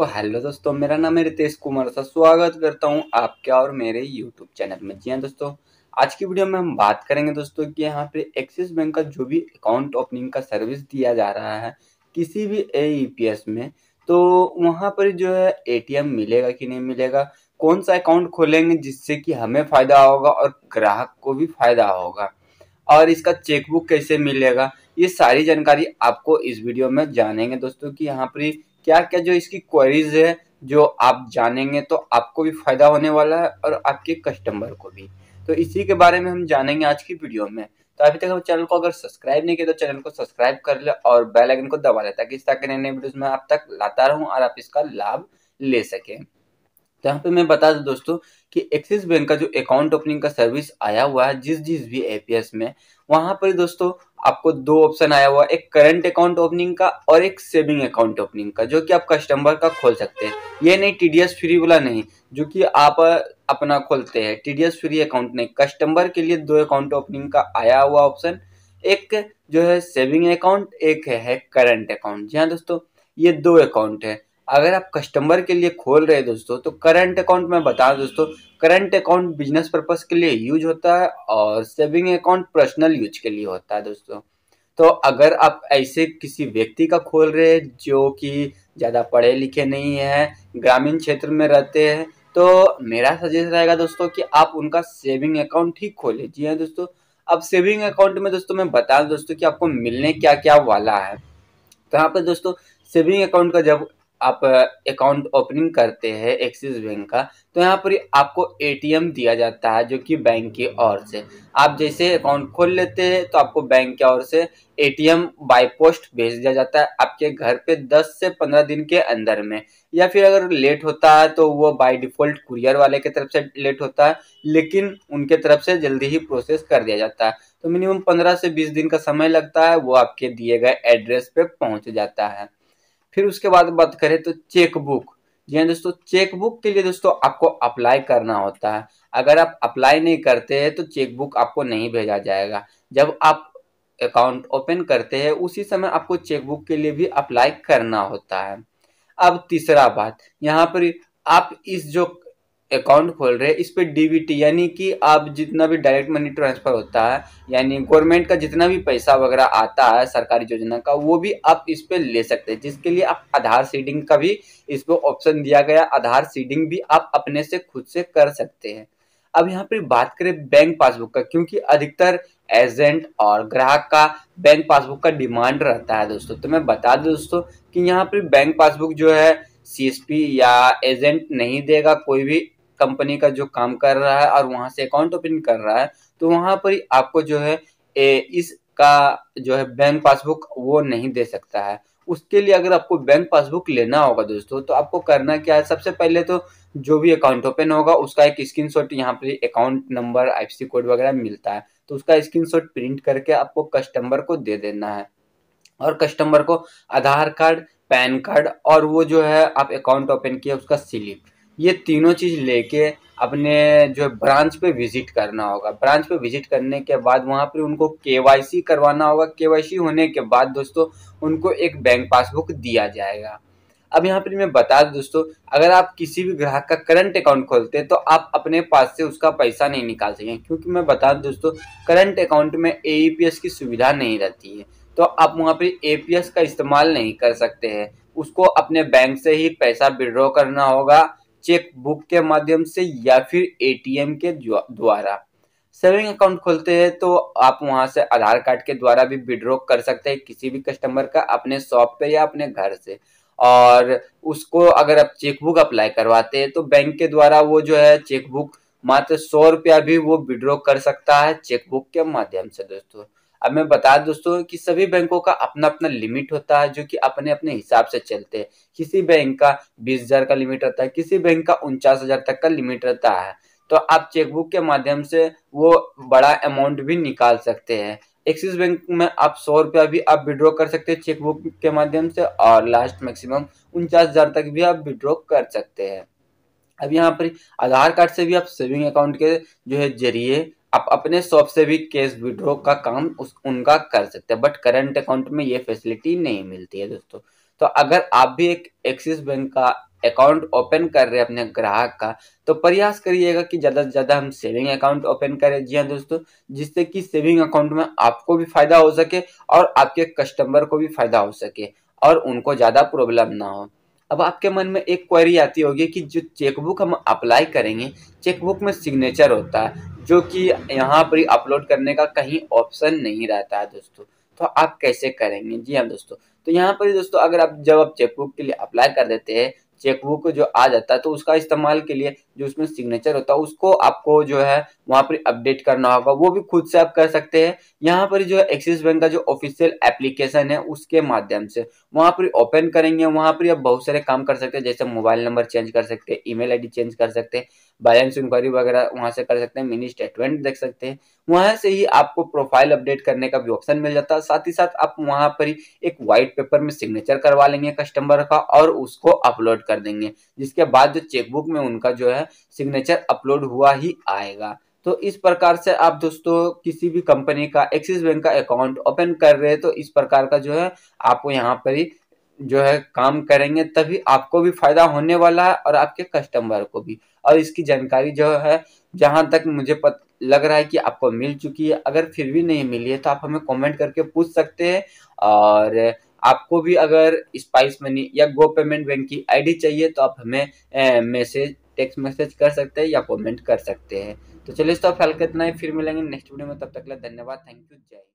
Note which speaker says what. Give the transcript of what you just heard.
Speaker 1: तो हेलो दोस्तों मेरा नाम है रितेश कुमार सर स्वागत करता हूँ आपके और मेरे यूट्यूब चैनल में जी हाँ दोस्तों आज की वीडियो में हम बात करेंगे दोस्तों कि यहाँ पे एक्सिस बैंक का जो भी अकाउंट ओपनिंग का सर्विस दिया जा रहा है किसी भी ए e में तो वहाँ पर जो है ए मिलेगा कि नहीं मिलेगा कौन सा अकाउंट खोलेंगे जिससे कि हमें फ़ायदा होगा और ग्राहक को भी फ़ायदा होगा और इसका चेकबुक कैसे मिलेगा ये सारी जानकारी आपको इस वीडियो में जानेंगे दोस्तों कि यहाँ पर क्या क्या जो इसकी क्वेरीज है जो आप जानेंगे तो आपको भी फायदा होने वाला है और आपके कस्टमर को भी तो इसी के बारे में हम जानेंगे आज की वीडियो में तो अभी तक हम चैनल को अगर सब्सक्राइब नहीं किया तो चैनल को सब्सक्राइब कर ले और बेल आइकन को दबा ले ताकि इस तरह के नए नए वीडियोस मैं आप तक लाता रहूं और आप इसका लाभ ले सकें तो यहाँ पे मैं बता दूँ दोस्तों कि एक्सिस बैंक का जो अकाउंट ओपनिंग का सर्विस आया हुआ है जिस जिस भी एपीएस में वहां पर दोस्तों आपको दो ऑप्शन आया हुआ है एक करंट अकाउंट ओपनिंग का और एक सेविंग अकाउंट ओपनिंग का जो कि आप कस्टमर का खोल सकते हैं ये नहीं टी फ्री वाला नहीं जो कि आप अपना खोलते हैं टी फ्री अकाउंट नहीं कस्टमर के लिए दो अकाउंट ओपनिंग का आया हुआ ऑप्शन एक जो है सेविंग अकाउंट एक है करंट अकाउंट जी हाँ दोस्तों ये दो अकाउंट है अगर आप कस्टमर के लिए खोल रहे दोस्तों तो करंट अकाउंट में बता दोस्तों करंट अकाउंट बिजनेस पर्पज के लिए यूज होता है और सेविंग अकाउंट पर्सनल यूज के लिए होता है दोस्तों तो अगर आप ऐसे किसी व्यक्ति का खोल रहे हैं जो कि ज़्यादा पढ़े लिखे नहीं है ग्रामीण क्षेत्र में रहते हैं तो मेरा सजेस्ट रहेगा दोस्तों कि आप उनका सेविंग अकाउंट ही खोलें जी हाँ दोस्तों अब सेविंग अकाउंट में दोस्तों मैं बता दोस्तों कि आपको मिलने क्या क्या वाला है तो यहाँ पर दोस्तों सेविंग अकाउंट का जब आप अकाउंट ओपनिंग करते हैं एक्सिस बैंक का तो यहाँ पर आपको एटीएम दिया जाता है जो कि बैंक की ओर से आप जैसे अकाउंट खोल लेते हैं तो आपको बैंक की ओर से एटीएम बाय पोस्ट भेज दिया जाता है आपके घर पे 10 से 15 दिन के अंदर में या फिर अगर लेट होता है तो वो बाय डिफॉल्ट कुरियर वाले की तरफ से लेट होता है लेकिन उनके तरफ से जल्दी ही प्रोसेस कर दिया जाता है तो मिनिमम पंद्रह से बीस दिन का समय लगता है वो आपके दिए गए एड्रेस पे पहुंच जाता है फिर उसके बाद बात करें तो चेकबुक जी हाँ दोस्तों चेकबुक के लिए दोस्तों आपको अप्लाई करना होता है अगर आप अप्लाई नहीं करते हैं तो चेकबुक आपको नहीं भेजा जाएगा जब आप अकाउंट ओपन करते हैं उसी समय आपको चेकबुक के लिए भी अप्लाई करना होता है अब तीसरा बात यहाँ पर आप इस जो अकाउंट खोल रहे इस पर टी यानी कि आप जितना भी डायरेक्ट मनी ट्रांसफर होता है यानी गवर्नमेंट का जितना भी पैसा वगैरह आता है सरकारी योजना का वो भी आप इस पर ले सकते हैं जिसके लिए आप आधार सीडिंग का भी इस पर ऑप्शन दिया गया आधार सीडिंग भी आप अपने से खुद से कर सकते हैं अब यहाँ पर बात करें बैंक पासबुक का क्योंकि अधिकतर एजेंट और ग्राहक का बैंक पासबुक का डिमांड रहता है दोस्तों तो मैं बता दूँ दोस्तों कि यहाँ पर बैंक पासबुक जो है सी या एजेंट नहीं देगा कोई भी कंपनी का जो काम कर रहा है और वहां से अकाउंट ओपन कर रहा है तो वहां पर आपको जो है ए, इसका जो है बैंक पासबुक वो नहीं दे सकता है उसके लिए अगर आपको बैंक पासबुक लेना होगा दोस्तों तो आपको करना क्या है सबसे पहले तो जो भी अकाउंट ओपन होगा उसका एक स्क्रीन शॉट यहाँ पर अकाउंट नंबर आई कोड वगैरह मिलता है तो उसका स्क्रीन शॉट प्रिंट करके आपको कस्टमर को दे देना है और कस्टमर को आधार कार्ड पैन कार्ड और वो जो है आप अकाउंट ओपन किया उसका स्लिप ये तीनों चीज़ लेके अपने जो ब्रांच पे विजिट करना होगा ब्रांच पे विजिट करने के बाद वहाँ पर उनको के करवाना होगा के होने के बाद दोस्तों उनको एक बैंक पासबुक दिया जाएगा अब यहाँ पर मैं बता दूँ दोस्तों अगर आप किसी भी ग्राहक का करंट अकाउंट खोलते हैं तो आप अपने पास से उसका पैसा नहीं निकाल सकेंगे क्योंकि मैं बता दूँ दोस्तों करंट अकाउंट में ए e की सुविधा नहीं रहती है तो आप वहाँ पर ए का इस्तेमाल नहीं कर सकते हैं उसको अपने बैंक से ही पैसा विड्रॉ करना होगा चेक बुक के माध्यम से या फिर एटीएम के द्वारा सेविंग अकाउंट खोलते हैं तो आप वहां से आधार कार्ड के द्वारा भी विड्रॉ कर सकते हैं किसी भी कस्टमर का अपने शॉप पे या अपने घर से और उसको अगर आप चेकबुक अप्लाई करवाते हैं तो बैंक के द्वारा वो जो है चेकबुक मात्र सौ रुपया भी वो विड्रॉ कर सकता है चेकबुक के माध्यम से दोस्तों अब मैं बता दोस्तों कि सभी बैंकों का अपना अपना लिमिट होता है जो कि अपने अपने हिसाब से चलते हैं किसी बैंक का बीस हजार का लिमिट रहता है किसी बैंक का उनचास हजार तक का लिमिट रहता है तो आप चेकबुक के माध्यम से वो बड़ा अमाउंट भी निकाल सकते हैं एक्सिस बैंक में आप सौ रुपया भी आप विड्रॉ कर सकते हैं चेकबुक के माध्यम से और लास्ट मैक्सिमम उनचास हजार तक भी आप विड्रॉ कर सकते हैं अब यहाँ पर आधार कार्ड से भी आप सेविंग अकाउंट के जो है जरिए आप अपने शॉप से भी कैश विड्रो का काम उस उनका कर सकते हैं बट करंट अकाउंट में ये फैसिलिटी नहीं मिलती है दोस्तों तो अगर आप भी एक एक्सिस बैंक का अकाउंट ओपन कर रहे हैं अपने ग्राहक का तो प्रयास करिएगा कि ज़्यादा से ज़्यादा हम सेविंग अकाउंट ओपन करें जी हाँ दोस्तों जिससे कि सेविंग अकाउंट में आपको भी फायदा हो सके और आपके कस्टमर को भी फायदा हो सके और उनको ज़्यादा प्रॉब्लम ना हो अब आपके मन में एक क्वेरी आती होगी कि जो चेकबुक हम अप्लाई करेंगे चेकबुक में सिग्नेचर होता है जो कि यहाँ पर अपलोड करने का कहीं ऑप्शन नहीं रहता है दोस्तों तो आप कैसे करेंगे जी हाँ दोस्तों तो यहाँ पर दोस्तों अगर आप जब आप चेकबुक के लिए अप्लाई कर देते हैं चेकबुक जो आ जाता है तो उसका इस्तेमाल के लिए जो उसमें सिग्नेचर होता है उसको आपको जो है वहाँ पर अपडेट करना होगा वो भी खुद से आप कर सकते हैं यहाँ पर जो है एक्सिस बैंक का जो ऑफिशियल एप्लीकेशन है उसके माध्यम से वहाँ पर ओपन करेंगे वहाँ पर आप बहुत सारे काम कर सकते हैं जैसे मोबाइल नंबर चेंज कर सकते हैं ईमेल आईडी चेंज कर सकते हैं बैलेंस इंक्वायरी वगैरह वहां से कर सकते हैं मिनी स्टेटमेंट देख सकते हैं वहां से ही आपको प्रोफाइल अपडेट करने का भी ऑप्शन मिल जाता है साथ ही साथ आप वहां पर ही एक व्हाइट पेपर में सिग्नेचर करवा लेंगे कस्टमर का और उसको अपलोड कर देंगे जिसके बाद जो चेकबुक में उनका जो है सिग्नेचर अपलोड हुआ ही आएगा तो इस प्रकार से आप दोस्तों किसी भी कंपनी का एक्सिस बैंक का अकाउंट ओपन कर रहे हैं तो इस प्रकार का जो है आपको यहाँ पर ही जो है काम करेंगे तभी आपको भी फायदा होने वाला है और आपके कस्टमर को भी और इसकी जानकारी जो है जहाँ तक मुझे पत, लग रहा है कि आपको मिल चुकी है अगर फिर भी नहीं मिली है तो आप हमें कमेंट करके पूछ सकते हैं और आपको भी अगर स्पाइस मनी या गो पेमेंट बैंक की आईडी चाहिए तो आप हमें मैसेज टेक्स्ट मैसेज कर सकते हैं या कमेंट कर सकते हैं तो चलिए इस तो फिलहाल इतना ही फिर मिलेंगे नेक्स्ट वीडियो में तब तक धन्यवाद थैंक यू जय